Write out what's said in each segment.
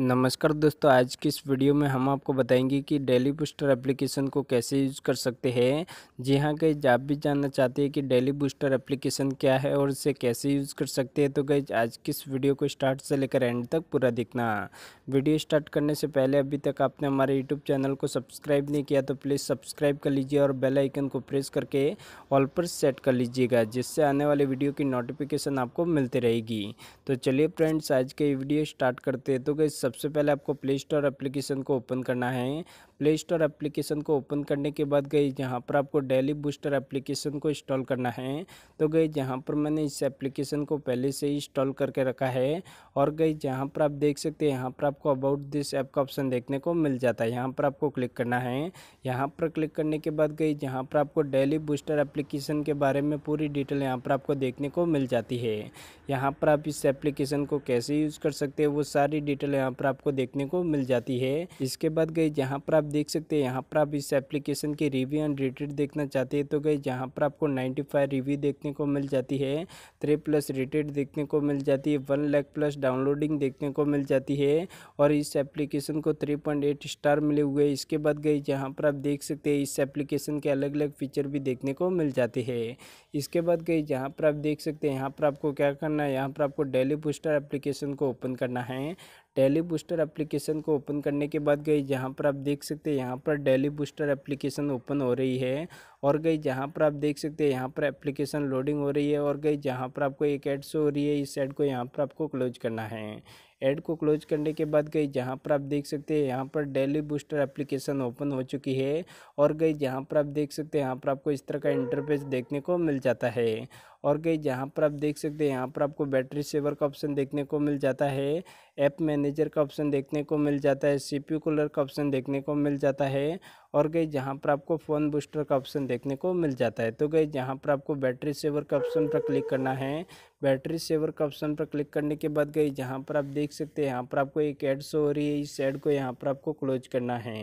नमस्कार दोस्तों आज की इस वीडियो में हम आपको बताएंगे कि डेली बूस्टर एप्लीकेशन को कैसे यूज कर सकते हैं जी हाँ गई आप भी जानना चाहते हैं कि डेली बूस्टर एप्लीकेशन क्या है और इसे कैसे यूज कर सकते हैं तो गई आज की इस वीडियो को स्टार्ट से लेकर एंड तक पूरा देखना वीडियो स्टार्ट करने से पहले अभी तक आपने हमारे यूट्यूब चैनल को सब्सक्राइब नहीं किया तो प्लीज़ सब्सक्राइब कर लीजिए और बेल आइकन को प्रेस करके ऑल पर सेट कर लीजिएगा जिससे आने वाले वीडियो की नोटिफिकेशन आपको मिलती रहेगी तो चलिए फ्रेंड्स आज के वीडियो स्टार्ट करते हैं तो गई सबसे पहले आपको प्ले स्टोर एप्लीकेशन को ओपन करना है प्ले स्टोर एप्लीकेशन को ओपन करने के बाद गई जहाँ पर आपको डेली बूस्टर एप्लीकेशन को इंस्टॉल करना है तो गई जहाँ पर मैंने इस एप्लीकेशन को पहले से ही इंस्टॉल करके रखा है और गई जहाँ पर आप देख सकते हैं यहाँ पर आपको अबाउट दिस ऐप का ऑप्शन देखने को मिल जाता है यहाँ पर आपको क्लिक करना है यहाँ पर क्लिक करने के बाद गई जहाँ पर आपको डेली बूस्टर एप्लीकेशन के बारे में पूरी डिटेल यहाँ पर आपको देखने को मिल जाती है यहाँ पर आप इस एप्लीकेशन को कैसे यूज़ कर सकते हैं वो सारी डिटेल यहाँ पर आपको देखने को मिल जाती है इसके बाद गई जहाँ पर आप देख सकते हैं यहाँ पर आप इस एप्लीकेशन के रिव्यू एंड रेटेड देखना चाहते हैं तो गई जहाँ पर आपको नाइन्टी फाइव रिव्यू देखने को मिल जाती है थ्री प्लस रेटेड देखने को मिल जाती है वन लैख प्लस डाउनलोडिंग देखने को मिल जाती है और इस एप्लीकेशन को थ्री पॉइंट एट स्टार मिले हुए इसके बाद गई जहाँ पर आप देख सकते हैं इस एप्लीकेशन के अलग अलग फीचर भी देखने को मिल जाते हैं इसके बाद गई जहाँ पर आप देख सकते हैं यहाँ पर आपको क्या करना है यहाँ पर आपको डेली बूस्टर एप्लीकेशन को ओपन करना है डेली बूस्टर एप्लीकेशन को ओपन करने के बाद गई जहाँ पर आप देख सकते हैं यहाँ पर डेली बूस्टर एप्लीकेशन ओपन हो रही है और गई जहाँ पर आप देख सकते हैं यहाँ पर एप्लीकेशन लोडिंग हो रही है और गई जहाँ पर आपको एक ऐड शो हो रही है इस एड को यहाँ पर आपको क्लोज करना है ऐड को क्लोज करने के बाद गई जहाँ पर आप देख सकते हैं यहाँ पर डेली बूस्टर एप्लीकेशन ओपन हो चुकी है और गई जहाँ पर आप देख सकते हैं यहाँ पर आपको इस तरह का इंटरफेस देखने को मिल जाता है और गई जहाँ पर आप देख सकते हैं यहाँ पर आपको बैटरी सेवर का ऑप्शन देखने को मिल जाता है ऐप मैनेजर का ऑप्शन देखने को मिल जाता है सी कूलर का ऑप्शन देखने को मिल जाता है और गई जहाँ पर आपको फ़ोन बूस्टर का ऑप्शन देखने को मिल जाता है तो गई जहाँ पर आपको बैटरी सेवर का ऑप्शन पर क्लिक करना है बैटरी सेवर का ऑप्शन पर क्लिक करने के बाद गई जहाँ पर आप देख सकते हैं यहाँ पर आपको एक ऐड शो हो रही है इस ऐड को यहाँ पर आपको क्लोज करना है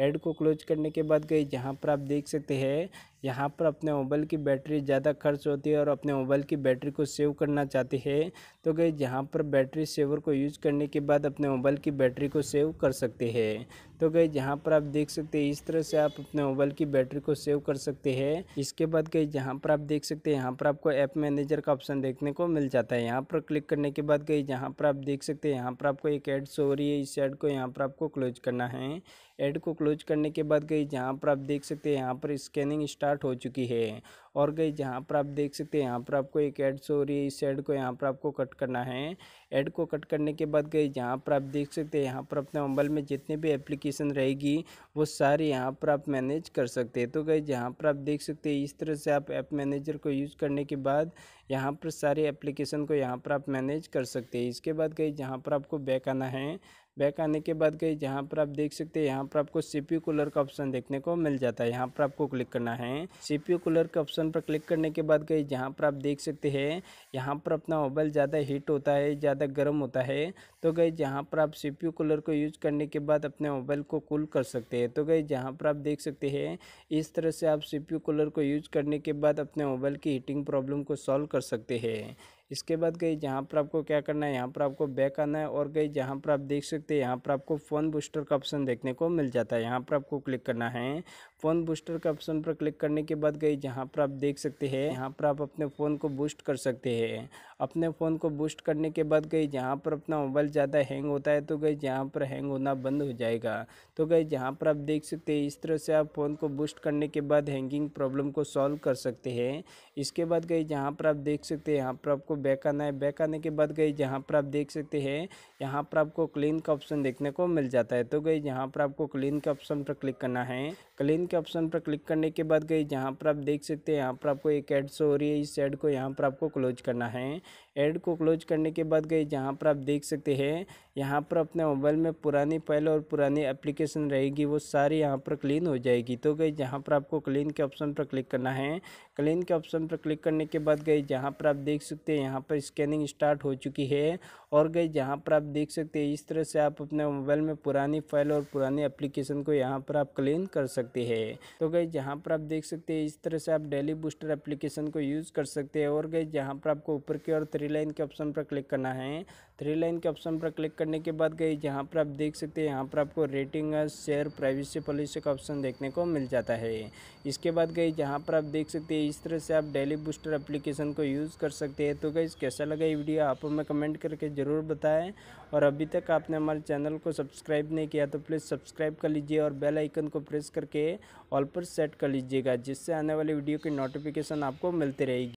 ऐड को क्लोज करने के बाद गई जहाँ पर आप देख सकते हैं यहाँ पर अपने मोबाइल की बैटरी ज़्यादा खर्च होती है और अपने मोबाइल की बैटरी को सेव करना चाहते हैं तो गई यहाँ पर बैटरी सेवर को यूज करने के बाद अपने मोबाइल की बैटरी को सेव कर सकते हैं तो गई यहाँ पर आप देख सकते हैं इस तरह से आप अपने मोबाइल की बैटरी को सेव कर सकते हैं इसके बाद गई यहाँ पर आप देख सकते हैं यहाँ पर आपको ऐप मैनेजर का ऑप्शन देखने को मिल जाता है यहाँ पर क्लिक करने के बाद गई यहाँ पर आप देख सकते हैं यहाँ पर आपको एक ऐड शो रही है इस ऐड को यहाँ पर आपको क्लोज करना है ऐड को क्लोज करने के बाद गई जहाँ पर आप देख सकते हैं यहाँ पर स्कैनिंग स्टार्ट स्टार्ट हो चुकी है और गई जहाँ पर आप देख सकते हैं यहाँ पर आपको एक ऐड शो रही है इस ऐड को यहाँ पर आपको कट करना है ऐड को कट करने के बाद गई जहाँ पर आप देख सकते हैं यहाँ पर अपने मोबाइल में जितने भी एप्लीकेशन रहेगी वो सारी यहाँ पर आप मैनेज कर सकते हैं तो गई जहाँ पर आप देख सकते हैं इस तरह से आप ऐप मैनेजर को यूज़ करने के बाद यहाँ पर सारे एप्लीकेशन को यहाँ पर आप मैनेज कर सकते हैं इसके बाद गई जहाँ पर आपको बैक आना है बैक आने के बाद गई जहाँ पर आप देख सकते हैं यहाँ पर आपको सी कूलर का ऑप्शन देखने को मिल जाता है यहाँ पर आपको क्लिक करना है सी कूलर के ऑप्शन पर क्लिक करने के बाद गई जहाँ पर आप देख सकते हैं यहाँ पर अपना मोबाइल ज़्यादा हीट होता है ज़्यादा गर्म होता है तो गई जहाँ पर आप सी कूलर को यूज करने के बाद अपने मोबाइल को कूल कर सकते हैं तो गई जहाँ पर आप देख सकते हैं इस तरह से आप सी कूलर को यूज करने के बाद अपने मोबाइल की हीटिंग प्रॉब्लम को सॉल्व कर सकते हैं इसके बाद गई जहाँ पर आपको क्या करना है यहाँ पर आपको बैक आना है और गई जहाँ पर आप देख सकते हैं यहाँ पर आपको फ़ोन बूस्टर का ऑप्शन देखने को मिल जाता है यहाँ पर आपको क्लिक करना है फ़ोन बूस्टर के ऑप्शन पर क्लिक करने के बाद गई जहाँ पर आप देख सकते हैं यहाँ पर आप अपने फ़ोन को बूस्ट कर सकते हैं अपने फ़ोन को बूस्ट करने के बाद गई जहाँ पर अपना मोबाइल ज़्यादा हैंग होता है तो गई जहाँ पर हैंग होना बंद हो जाएगा तो गई जहाँ पर आप देख सकते हैं इस तरह से आप फ़ोन को बूस्ट करने के बाद हैंगिंग प्रॉब्लम को सॉल्व कर सकते हैं इसके बाद गई जहाँ पर आप देख सकते हैं यहाँ पर आपको बैक आना है बैक आने के बाद गई जहाँ पर आप देख सकते हैं यहाँ पर आपको क्लीन का ऑप्शन देखने को मिल जाता है तो गई जहाँ पर आपको क्लीन के ऑप्शन पर क्लिक करना है क्लीन के ऑप्शन पर क्लिक करने के बाद गई जहाँ पर आप देख सकते हैं यहाँ पर आपको एक एड शो हो रही है इस एड को यहाँ पर आपको क्लोज करना है एड को क्लोज करने के बाद गई जहाँ पर आप देख सकते हैं यहाँ पर अपने मोबाइल में पुरानी फाइल और पुरानी एप्लीकेशन एप्लीकेशन रहेगी वो सारी यहाँ पर क्लीन हो जाएगी तो गई जहाँ पर आपको क्लीन के ऑप्शन पर क्लिक करना है क्लीन के ऑप्शन पर क्लिक करने के बाद गई जहाँ पर आप देख सकते हैं यहाँ पर स्कैनिंग स्टार्ट हो चुकी है और गई जहाँ पर आप देख सकते हैं इस तरह से आप अपने मोबाइल में पुरानी फाइल और पुरानी एप्लीकेशन को यहाँ पर आप क्लीन कर सकते हैं तो गई जहाँ पर आप देख सकते हैं इस तरह से आप डेली बूस्टर एप्लीकेशन को यूज़ कर सकते हैं और गई जहाँ पर आपको ऊपर की और थ्री लाइन के ऑप्शन पर क्लिक करना है थ्री लाइन के ऑप्शन पर क्लिक करने के बाद गई जहाँ पर आप देख सकते हैं यहाँ पर आपको rating setting share privacy policy का ऑप्शन देखने को मिल जाता है इसके बाद गई जहाँ पर आप देख सकते हैं इस तरह से आप डेली बूस्टर एप्लीकेशन को यूज़ कर सकते हैं तो गई कैसा लगा ये वीडियो आप हमें कमेंट करके ज़रूर बताएं और अभी तक आपने हमारे चैनल को सब्सक्राइब नहीं किया तो प्लीज़ सब्सक्राइब कर लीजिए और बेल आइकन को प्रेस करके ऑल पर सेट कर लीजिएगा जिससे आने वाली वीडियो की नोटिफिकेशन आपको मिलती रहेगी